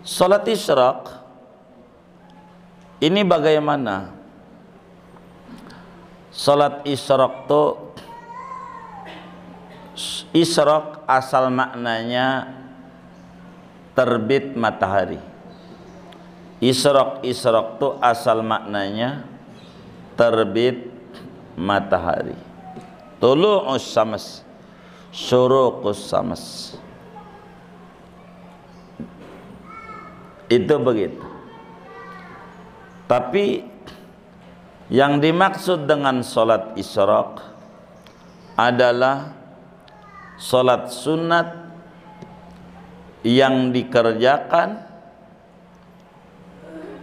Salat Isyraq ini bagaimana? Salat Isyraq itu Isyraq asal maknanya terbit matahari. Isyraq Isyraq itu asal maknanya terbit matahari. Tulu'us samas, syuruqus samas. Itu begitu. Tapi yang dimaksud dengan solat isyrok adalah solat sunat yang dikerjakan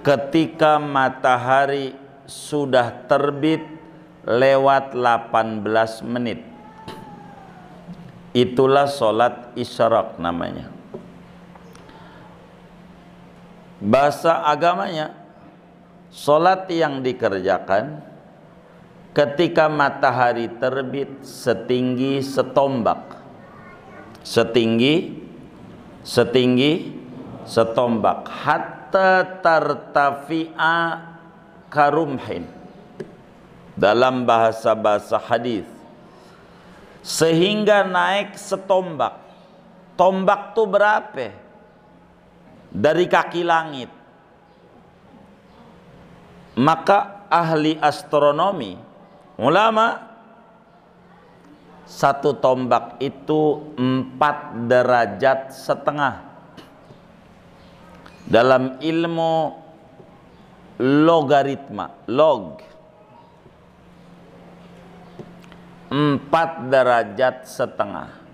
ketika matahari sudah terbit lewat 18 menit. Itulah solat isyrok namanya. bahasa agamanya salat yang dikerjakan ketika matahari terbit setinggi setombak setinggi setinggi setombak hatta tartafi'a karumhin dalam bahasa-bahasa hadis sehingga naik setombak tombak tuh berapa dari kaki langit. Maka ahli astronomi, ulama satu tombak itu empat derajat setengah. Dalam ilmu logaritma, log. Empat derajat setengah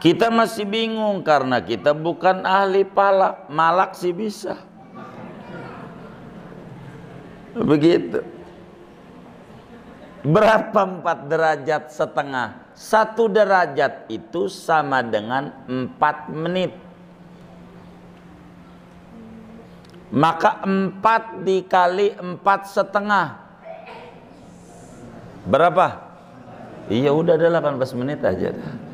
Kita masih bingung karena kita bukan ahli pala, malak sih bisa. Begitu. Berapa empat derajat setengah? Satu derajat itu sama dengan empat menit. Maka empat dikali empat setengah. Berapa? Iya udah ada belas menit aja dah.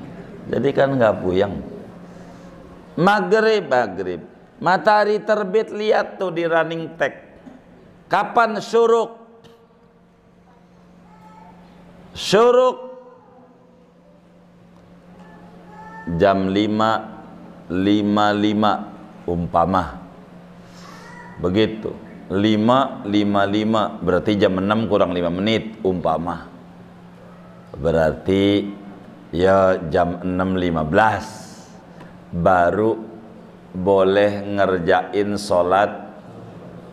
Jadi kan nggak puyeng. Maghrib, maghrib. Matahari terbit lihat tuh di running tag. Kapan suruk? Suruk jam 5 55 umpama begitu lima lima berarti jam 6 kurang 5 menit umpama berarti ya jam 6.15 baru boleh ngerjain sholat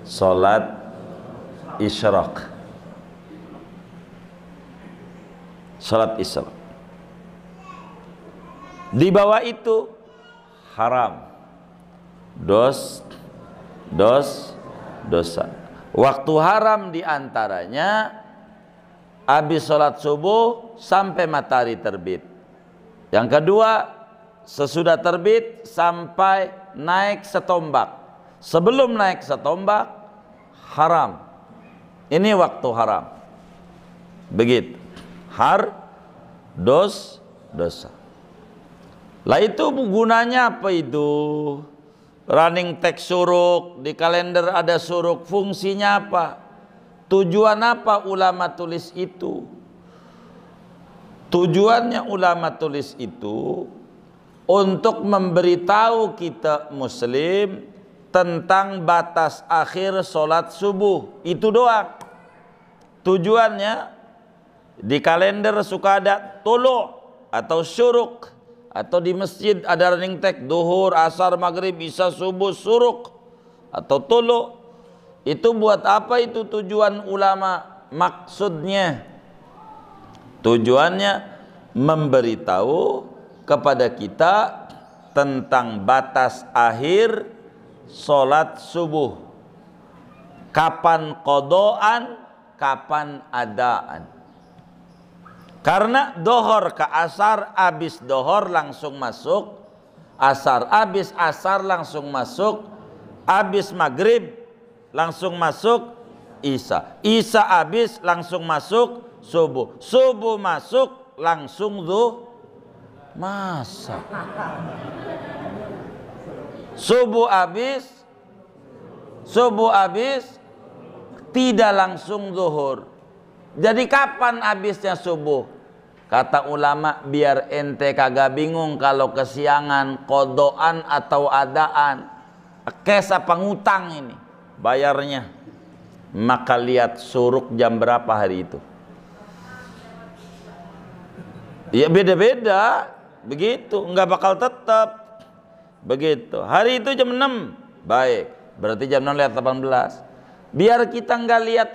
sholat isyrok sholat isyrok di bawah itu haram dos dos dosa waktu haram diantaranya habis sholat subuh sampai matahari terbit. Yang kedua, sesudah terbit sampai naik setombak. Sebelum naik setombak, haram. Ini waktu haram. Begitu. Har, dos, dosa. Lah itu gunanya apa itu? Running text suruk, di kalender ada suruk, fungsinya apa? Tujuan apa ulama tulis itu? Tujuannya ulama tulis itu untuk memberitahu kita muslim tentang batas akhir sholat subuh itu doang tujuannya di kalender suka ada tolo atau syuruk atau di masjid ada running tag duhur asar maghrib bisa subuh suruk atau tolo. Itu buat apa itu tujuan ulama? Maksudnya tujuannya memberitahu kepada kita tentang batas akhir solat subuh. Kapan kodoan, kapan adaan. Karena dohor ke asar, abis dohor langsung masuk. Asar abis, asar langsung masuk. Abis maghrib, langsung masuk Isa. Isa habis langsung masuk subuh. Subuh masuk langsung tuh Masa? Subuh habis Subuh habis Tidak langsung zuhur Jadi kapan habisnya subuh? Kata ulama biar ente kagak bingung kalau kesiangan kodoan atau adaan. Kes apa ngutang ini? bayarnya maka lihat suruk jam berapa hari itu ya beda-beda begitu nggak bakal tetap begitu hari itu jam 6 baik berarti jam 6 lihat 18 biar kita nggak lihat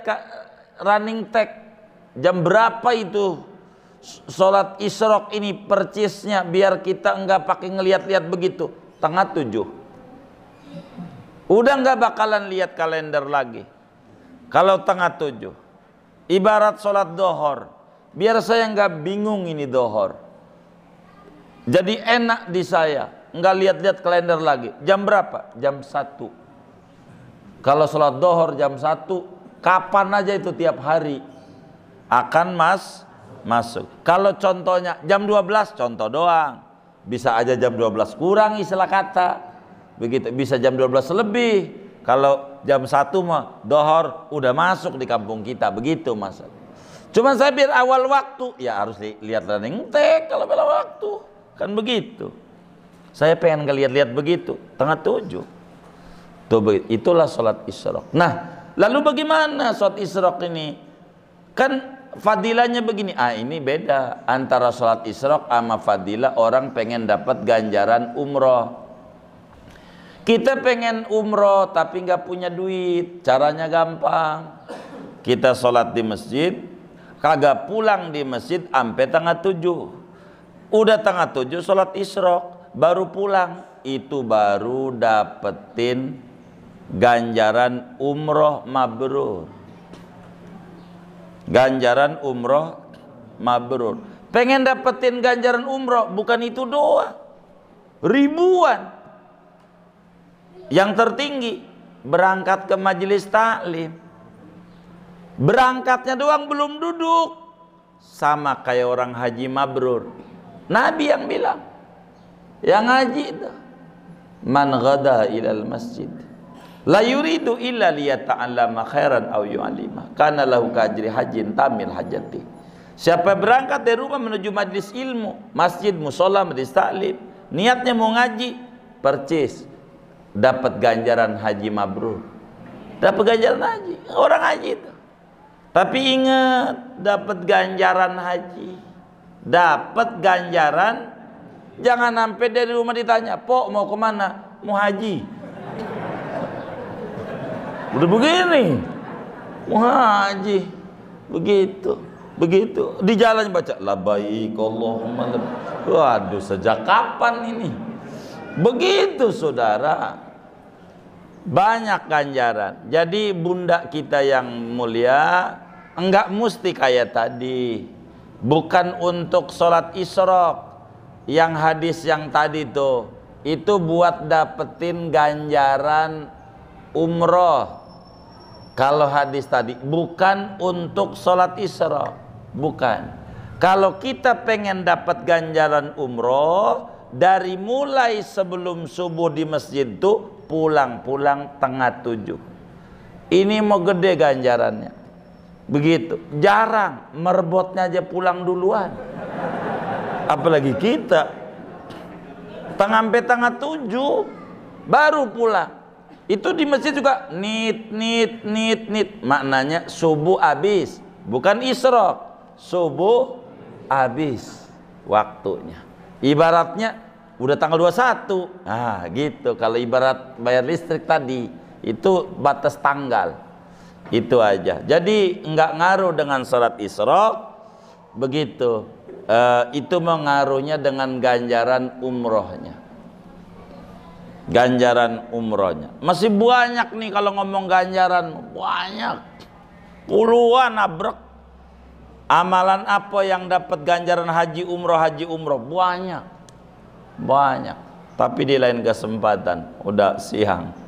running tag jam berapa itu sholat isrok ini percisnya biar kita nggak pakai ngelihat-lihat begitu tengah tujuh Udah nggak bakalan lihat kalender lagi. Kalau tengah tujuh, ibarat sholat dohor, biar saya nggak bingung ini dohor. Jadi enak di saya, nggak lihat-lihat kalender lagi. Jam berapa? Jam satu. Kalau sholat dohor jam satu, kapan aja itu tiap hari akan mas masuk. Kalau contohnya jam 12 contoh doang. Bisa aja jam 12 kurang istilah kata begitu bisa jam 12 lebih kalau jam 1 mah dohor udah masuk di kampung kita begitu mas cuman saya biar awal waktu ya harus lihat running tag kalau bela waktu kan begitu saya pengen ngeliat lihat begitu tengah tujuh tuh itulah sholat isyrok nah lalu bagaimana sholat isyrok ini kan fadilahnya begini ah ini beda antara sholat isyrok sama fadilah orang pengen dapat ganjaran umroh kita pengen umroh tapi nggak punya duit, caranya gampang. Kita sholat di masjid, kagak pulang di masjid sampai tengah tujuh. Udah tengah tujuh sholat isrok, baru pulang. Itu baru dapetin ganjaran umroh mabrur. Ganjaran umroh mabrur. Pengen dapetin ganjaran umroh, bukan itu doa. Ribuan yang tertinggi berangkat ke majelis taklim berangkatnya doang belum duduk sama kayak orang haji mabrur nabi yang bilang yang haji itu man ghada ilal masjid la yuridu illa liyata'allama khairan aw yu'allima kana lahu kajri hajin tamil hajati siapa berangkat dari rumah menuju majlis ilmu masjid musola majlis taklim niatnya mau ngaji percis dapat ganjaran haji mabrur dapat ganjaran haji orang haji itu tapi ingat dapat ganjaran haji dapat ganjaran jangan sampai dari rumah ditanya pok mau kemana mau haji udah begini mau haji begitu begitu di jalan baca labaik Allahumma waduh sejak kapan ini Begitu saudara Banyak ganjaran Jadi bunda kita yang mulia Enggak mesti kayak tadi Bukan untuk sholat isyrok Yang hadis yang tadi tuh Itu buat dapetin ganjaran umroh Kalau hadis tadi Bukan untuk sholat isyrok Bukan Kalau kita pengen dapat ganjaran umroh dari mulai sebelum subuh di masjid itu pulang-pulang tengah tujuh ini mau gede ganjarannya begitu jarang merebotnya aja pulang duluan apalagi kita tengah sampai tengah tujuh baru pulang itu di masjid juga nit nit nit nit maknanya subuh habis bukan isrok subuh habis waktunya Ibaratnya udah tanggal 21. nah gitu. Kalau ibarat bayar listrik tadi, itu batas tanggal. Itu aja. Jadi nggak ngaruh dengan sholat Isra. Begitu. E, itu mengaruhnya dengan ganjaran umrohnya. Ganjaran umrohnya. Masih banyak nih kalau ngomong ganjaran. Banyak. Puluhan abrek Amalan apa yang dapat ganjaran haji umroh haji umroh banyak banyak. Tapi di lain kesempatan udah siang